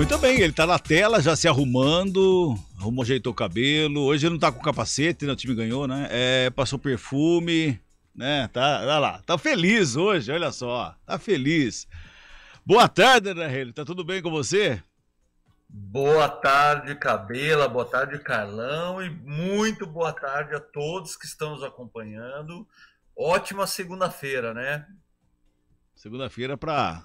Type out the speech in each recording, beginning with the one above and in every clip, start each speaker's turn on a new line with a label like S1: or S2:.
S1: Muito bem, ele tá na tela, já se arrumando, arrumou, ajeitou o cabelo. Hoje ele não tá com capacete, né? O time ganhou, né? É, passou perfume, né? Tá, lá, tá feliz hoje, olha só, tá feliz. Boa tarde, né, Reilly? Tá tudo bem com você? Boa tarde, Cabela,
S2: boa tarde, Carlão, e muito boa tarde a todos que estão nos acompanhando. Ótima segunda-feira, né? Segunda-feira
S1: para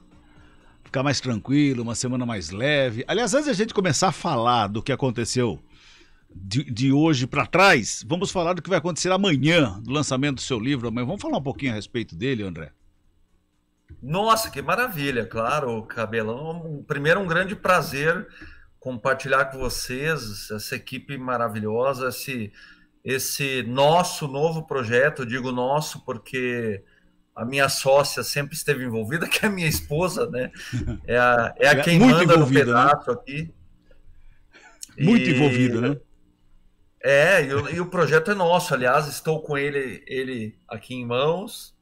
S1: ficar mais tranquilo, uma semana mais leve. Aliás, antes de a gente começar a falar do que aconteceu de, de hoje para trás, vamos falar do que vai acontecer amanhã, do lançamento do seu
S2: livro amanhã. Vamos falar um pouquinho a respeito dele, André? Nossa, que maravilha, claro, Cabelão. Primeiro, um grande prazer compartilhar com vocês essa equipe maravilhosa, esse, esse nosso novo projeto. Eu digo nosso porque a minha sócia sempre esteve envolvida, que é a minha esposa, né? É a, é a é, quem Muito manda no né? pedaço né? aqui.
S1: Muito e... envolvida, né?
S2: É, e o, e o, projeto é nosso, aliás, estou com ele, ele aqui em mãos.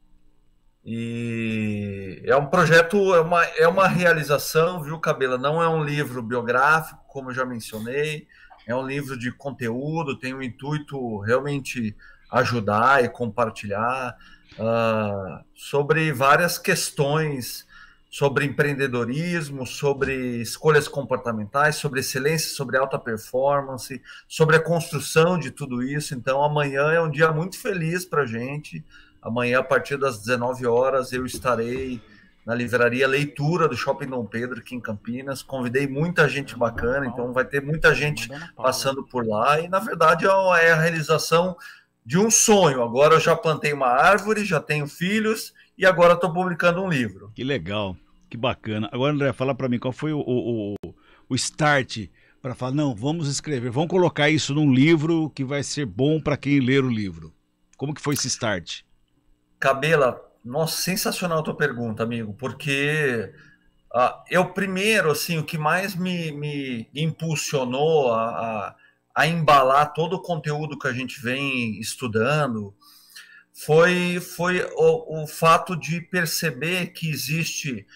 S2: E é um projeto, é uma, é uma realização, viu, Cabela? Não é um livro biográfico, como eu já mencionei, é um livro de conteúdo, tem um intuito realmente ajudar e compartilhar uh, sobre várias questões sobre empreendedorismo, sobre escolhas comportamentais, sobre excelência, sobre alta performance, sobre a construção de tudo isso. Então, amanhã é um dia muito feliz para a gente. Amanhã, a partir das 19 horas, eu estarei na livraria Leitura do Shopping Dom Pedro, aqui em Campinas. Convidei muita gente bacana, então vai ter muita gente né? passando por lá. E, na verdade, é, é a realização de um sonho. Agora eu já plantei uma árvore, já tenho filhos e agora estou publicando um livro.
S1: Que legal, que bacana. Agora, André, fala para mim qual foi o, o, o start para falar, não, vamos escrever, vamos colocar isso num livro que vai ser bom para quem ler o livro. Como que foi esse start?
S2: Cabela, nossa, sensacional a tua pergunta, amigo, porque ah, eu primeiro, assim, o que mais me, me impulsionou a, a a embalar todo o conteúdo que a gente vem estudando foi, foi o, o fato de perceber que existe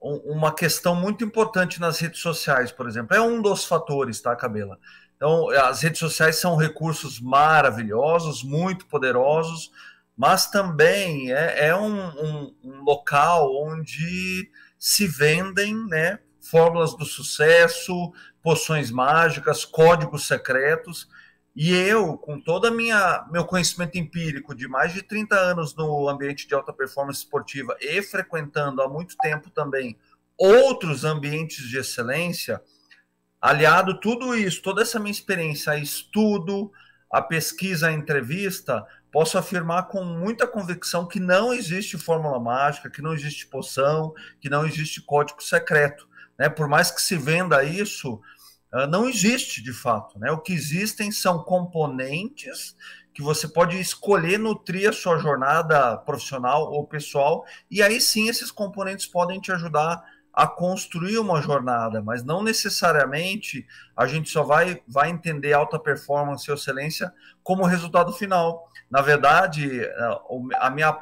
S2: uma questão muito importante nas redes sociais, por exemplo. É um dos fatores, tá, Cabela? Então, as redes sociais são recursos maravilhosos, muito poderosos, mas também é, é um, um, um, local onde se vendem né, fórmulas do sucesso, poções mágicas, códigos secretos. E eu, com todo meu conhecimento empírico de mais de 30 anos no ambiente de alta performance esportiva e frequentando há muito tempo também outros ambientes de excelência, aliado tudo isso, toda essa minha experiência, a estudo, a pesquisa, a entrevista, posso afirmar com muita convicção que não existe fórmula mágica, que não existe poção, que não existe código secreto. Né? Por mais que se venda isso, não existe de fato. Né? O que existem são componentes que você pode escolher nutrir a sua jornada profissional ou pessoal, e aí sim esses componentes podem te ajudar a construir uma jornada, mas não necessariamente a gente só vai, vai entender alta performance e excelência como resultado final. Na verdade, eh, a minha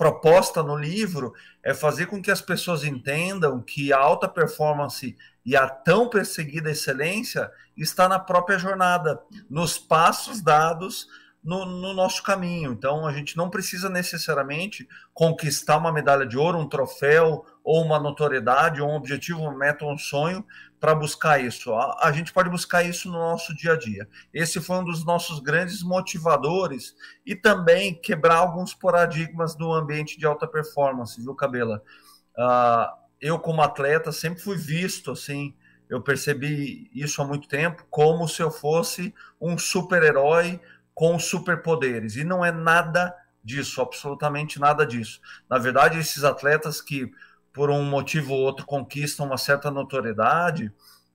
S2: proposta no livro é fazer com que as pessoas entendam que a alta performance e a tão perseguida excelência está na própria jornada, nos passos dados, no, no, nosso caminho. Então, a gente não precisa necessariamente conquistar uma medalha de ouro, um troféu, ou uma notoriedade, ou um objetivo, uma meta, um sonho para buscar isso. A, a, gente pode buscar isso no nosso dia a dia. Esse foi um dos nossos grandes motivadores e também quebrar alguns paradigmas no ambiente de alta performance, viu, Cabela? Uh, eu, como atleta, sempre fui visto assim. Eu percebi isso há muito tempo, como se eu fosse um super-herói, com superpoderes. E não é nada disso, absolutamente nada disso. Na verdade, esses atletas que, por um motivo ou outro, conquistam uma certa notoriedade,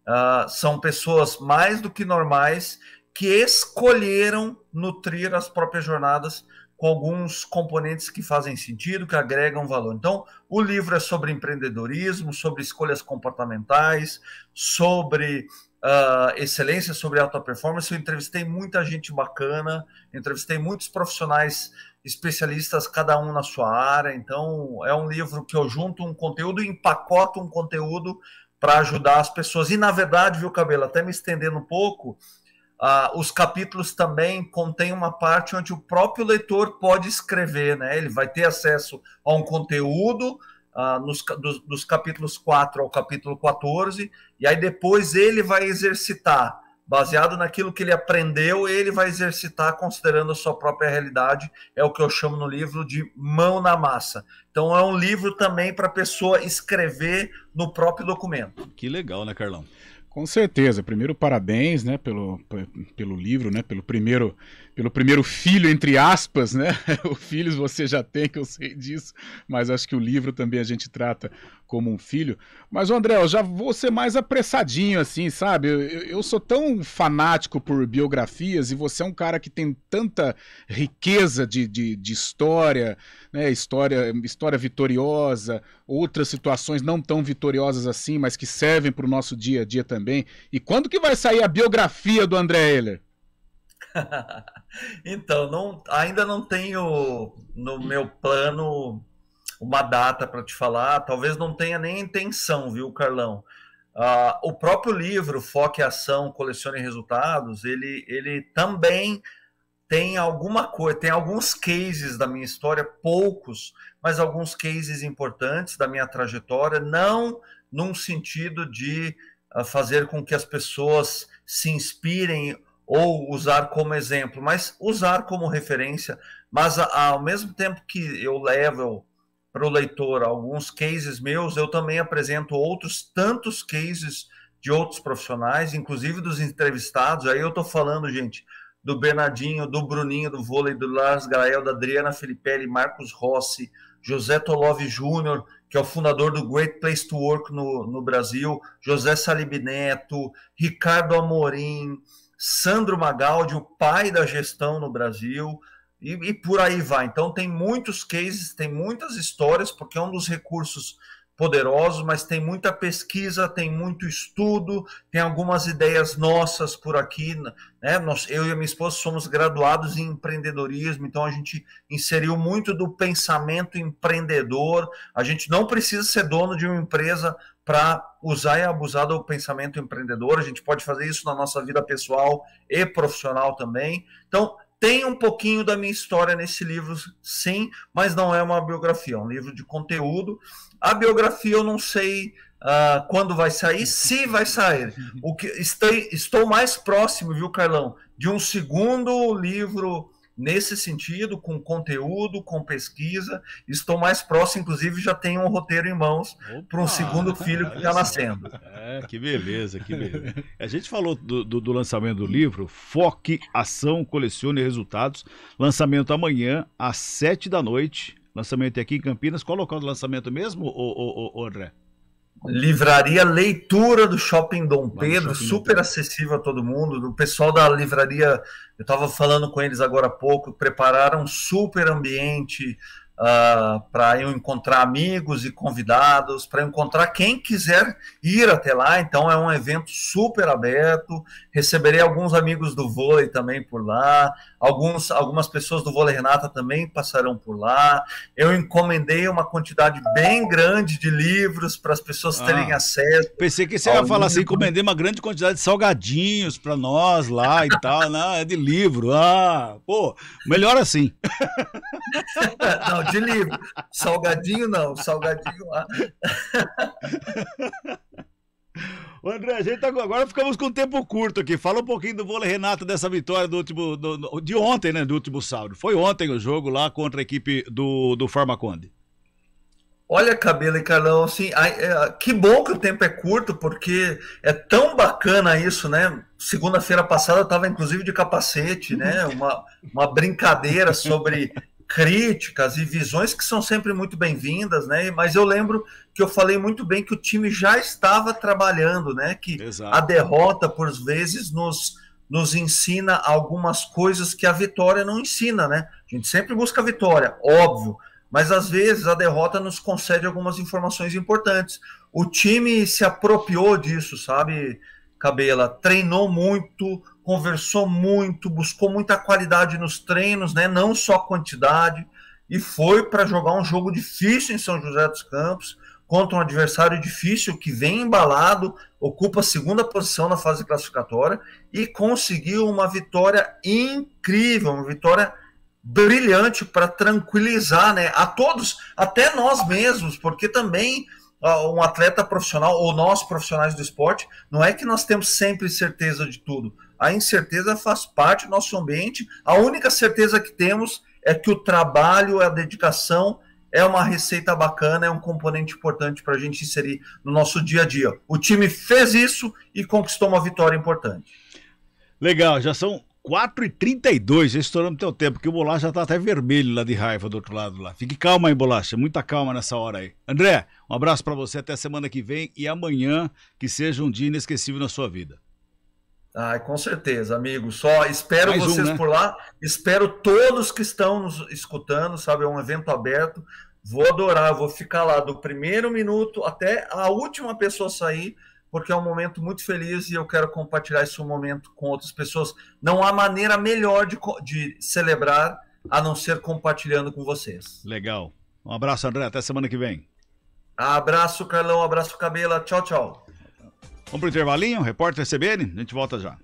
S2: uh, são pessoas mais do que normais que escolheram nutrir as próprias jornadas com alguns componentes que fazem sentido, que agregam valor. Então, o livro é sobre empreendedorismo, sobre escolhas comportamentais, sobre uh, excelência, sobre alta performance. Eu entrevistei muita gente bacana, entrevistei muitos profissionais especialistas, cada um na sua área. Então, é um livro que eu junto um conteúdo empacoto um conteúdo para ajudar as pessoas. E, na verdade, viu, Cabelo, até me estendendo um pouco, uh, os capítulos também contêm uma parte onde o próprio leitor pode escrever, né? Ele vai ter acesso a um conteúdo ah, nos, dos, dos, capítulos 4 ao capítulo 14, e aí depois ele vai exercitar, baseado naquilo que ele aprendeu, ele vai exercitar considerando a sua própria realidade, é o que eu chamo no livro de mão na massa. Então é um livro também para a pessoa escrever no próprio documento.
S1: Que legal, né, Carlão? Com certeza. Primeiro, parabéns né, pelo, pelo livro, né, pelo primeiro pelo primeiro filho, entre aspas, né? o filhos você já tem, que eu sei disso, mas acho que o livro também a gente trata como um filho. Mas, André, eu já vou ser mais apressadinho, assim, sabe? Eu, eu sou tão fanático por biografias e você é um cara que tem tanta riqueza de, de, de história, né? História, história vitoriosa, outras situações não tão vitoriosas assim, mas que servem para o nosso dia a dia também. E quando que vai sair a biografia do André
S2: Heller? então, não, ainda não tenho no meu plano uma data para te falar, talvez não tenha nem intenção, viu, Carlão? Uh, o próprio livro Foque Ação, Colecione Resultados, ele, ele também tem alguma coisa, tem alguns cases da minha história, poucos, mas alguns cases importantes da minha trajetória, não num sentido de uh, fazer com que as pessoas se inspirem ou usar como exemplo, mas usar como referência, mas ao mesmo tempo que eu levo para o leitor alguns cases meus, eu também apresento outros tantos cases de outros profissionais, inclusive dos entrevistados. Aí eu estou falando, gente, do Bernardinho, do Bruninho, do vôlei, do Lars Grael, da Adriana Filipelli, Marcos Rossi, José Tolove Júnior, que é o fundador do Great Place to Work no, no Brasil, José Salib Neto, Ricardo Amorim, Sandro Magaldi, o pai da gestão no Brasil, e, e, por aí vai. Então, tem muitos cases, tem muitas histórias, porque é um dos recursos poderosos, mas tem muita pesquisa, tem muito estudo, tem algumas ideias nossas por aqui. Né? Nós, eu e a minha esposa somos graduados em empreendedorismo, então a gente inseriu muito do pensamento empreendedor. A gente não precisa ser dono de uma empresa para usar e abusar do pensamento empreendedor. A gente pode fazer isso na nossa vida pessoal e profissional também. Então, tem um pouquinho da minha história nesse livro, sim, mas não é uma biografia, é um livro de conteúdo. A biografia eu não sei uh, quando vai sair, se vai sair. O que estou, estou mais próximo, viu, Carlão, de um segundo livro nesse sentido, com conteúdo, com pesquisa. Estou mais próximo, inclusive já tenho um roteiro em mãos para um segundo filho que está nascendo.
S1: É, que beleza, que beleza. A gente falou do, do, do, lançamento do livro Foque, Ação, Colecione Resultados. Lançamento amanhã, às sete da noite. Lançamento aqui em Campinas. Qual o local do lançamento mesmo, o ô, André? Livraria
S2: Leitura do Shopping Dom Pedro, shopping super acessível a todo mundo. O pessoal da livraria, eu estava falando com eles agora há pouco, prepararam um super ambiente uh, ah, para eu encontrar amigos e convidados, para encontrar quem quiser ir até lá. Então é um evento super aberto. Receberei alguns amigos do vôlei também por lá, alguns, algumas pessoas do vôlei Renata também passarão por lá. Eu encomendei uma quantidade bem grande de livros para as pessoas ah, terem
S1: acesso. Pensei que você ia falar assim, encomendei uma grande quantidade de salgadinhos para nós lá e tal, né? É de livro. Ah, pô, melhor assim.
S2: Não, de livro. Salgadinho não, salgadinho lá.
S1: André, a gente tá, agora ficamos com um tempo curto aqui. Fala um pouquinho do vôlei Renato dessa vitória do último do, do, de ontem, né? Do último sábado. Foi ontem o jogo lá contra a equipe do do Farmaconde.
S2: Olha, Cabelo e Carlão, assim, é, que bom que o tempo é curto, porque é tão bacana isso, né? Segunda-feira passada eu estava inclusive de capacete, né? Uma, uma brincadeira sobre críticas e visões que são sempre muito bem-vindas, né? Mas eu lembro que eu falei muito bem que o time já estava trabalhando, né? Que Exato. a derrota, por vezes, nos, nos ensina algumas coisas que a vitória não ensina, né? A gente sempre busca a vitória, óbvio, mas às vezes a derrota nos concede algumas informações importantes. O time se apropriou disso, sabe, Cabela? Treinou muito, conversou muito, buscou muita qualidade nos treinos, né? não só quantidade, e foi para jogar um jogo difícil em São José dos Campos, contra um adversário difícil que vem embalado, ocupa a segunda posição na fase classificatória e conseguiu uma vitória incrível, uma vitória brilhante para tranquilizar né, a todos, até nós mesmos, porque também um atleta profissional ou nós profissionais do esporte, não é que nós temos sempre certeza de tudo. A incerteza faz parte do nosso ambiente. A única certeza que temos é que o trabalho, a dedicação é uma receita bacana, é um componente importante para a gente inserir no nosso dia a dia. O time fez isso e conquistou uma vitória importante.
S1: Legal, já são 4h32, já estouramos teu tempo, que o Bolacha tá até vermelho lá de raiva do outro lado lá. Fique calma aí, Bolacha, muita calma nessa hora aí. André, um abraço para você até semana que vem e amanhã que seja um dia inesquecível na sua vida.
S2: Ah, com certeza, amigo. Só espero Mais vocês um, né? por lá, espero todos que estão nos escutando, sabe? É um evento aberto. Vou adorar, vou ficar lá do primeiro minuto até a última pessoa sair porque é um momento muito feliz e eu quero compartilhar esse momento com outras pessoas. Não há maneira melhor de, de celebrar a não ser compartilhando com vocês.
S1: Legal. Um abraço, André. Até semana que vem.
S2: Abraço, Carlão. Abraço, Cabela. Tchau,
S1: tchau. Vamos para o intervalinho. Repórter CBN. A gente volta já.